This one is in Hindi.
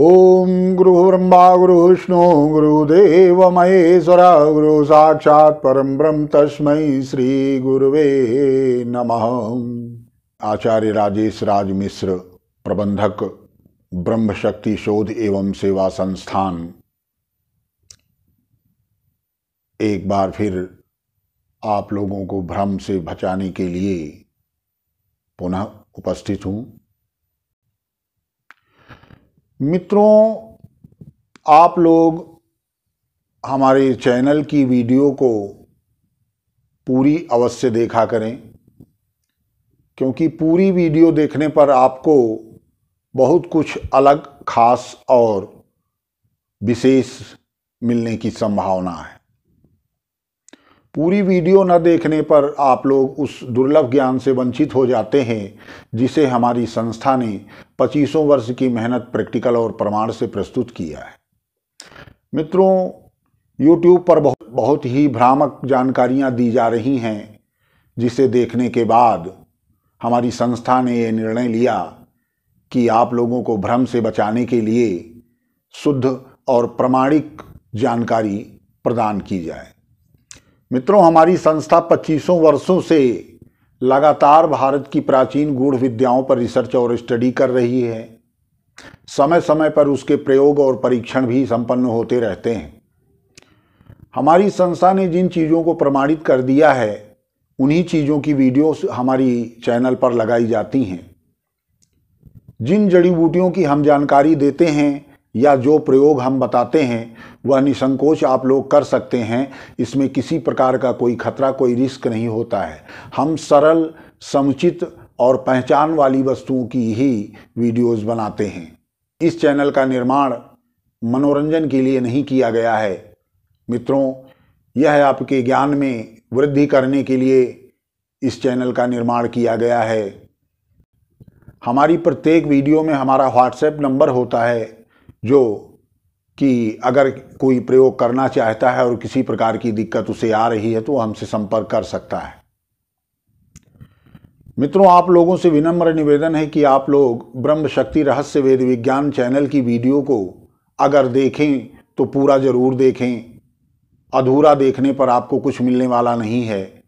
ॐ गुरु गुरुविष्णु गुरुदेव महेश्वर गुरु साक्षात् परम ब्रह्म श्री गुरुवे नमः आचार्य राजेश राज मिश्र प्रबंधक ब्रह्म शक्ति शोध एवं सेवा संस्थान एक बार फिर आप लोगों को भ्रम से बचाने के लिए पुनः उपस्थित हूँ मित्रों आप लोग हमारे चैनल की वीडियो को पूरी अवश्य देखा करें क्योंकि पूरी वीडियो देखने पर आपको बहुत कुछ अलग खास और विशेष मिलने की संभावना है पूरी वीडियो न देखने पर आप लोग उस दुर्लभ ज्ञान से वंचित हो जाते हैं जिसे हमारी संस्था ने पच्चीसों वर्ष की मेहनत प्रैक्टिकल और प्रमाण से प्रस्तुत किया है मित्रों YouTube पर बहुत बहुत ही भ्रामक जानकारियां दी जा रही हैं जिसे देखने के बाद हमारी संस्था ने यह निर्णय लिया कि आप लोगों को भ्रम से बचाने के लिए शुद्ध और प्रमाणिक जानकारी प्रदान की जाए मित्रों हमारी संस्था पच्चीसों वर्षों से लगातार भारत की प्राचीन गूढ़ विद्याओं पर रिसर्च और स्टडी कर रही है समय समय पर उसके प्रयोग और परीक्षण भी संपन्न होते रहते हैं हमारी संस्था ने जिन चीज़ों को प्रमाणित कर दिया है उन्हीं चीज़ों की वीडियो हमारी चैनल पर लगाई जाती हैं जिन जड़ी बूटियों की हम जानकारी देते हैं या जो प्रयोग हम बताते हैं वह निसंकोच आप लोग कर सकते हैं इसमें किसी प्रकार का कोई खतरा कोई रिस्क नहीं होता है हम सरल समुचित और पहचान वाली वस्तुओं की ही वीडियोस बनाते हैं इस चैनल का निर्माण मनोरंजन के लिए नहीं किया गया है मित्रों यह आपके ज्ञान में वृद्धि करने के लिए इस चैनल का निर्माण किया गया है हमारी प्रत्येक वीडियो में हमारा व्हाट्सएप नंबर होता है जो कि अगर कोई प्रयोग करना चाहता है और किसी प्रकार की दिक्कत उसे आ रही है तो हमसे संपर्क कर सकता है मित्रों आप लोगों से विनम्र निवेदन है कि आप लोग ब्रह्म शक्ति रहस्य वेद विज्ञान चैनल की वीडियो को अगर देखें तो पूरा ज़रूर देखें अधूरा देखने पर आपको कुछ मिलने वाला नहीं है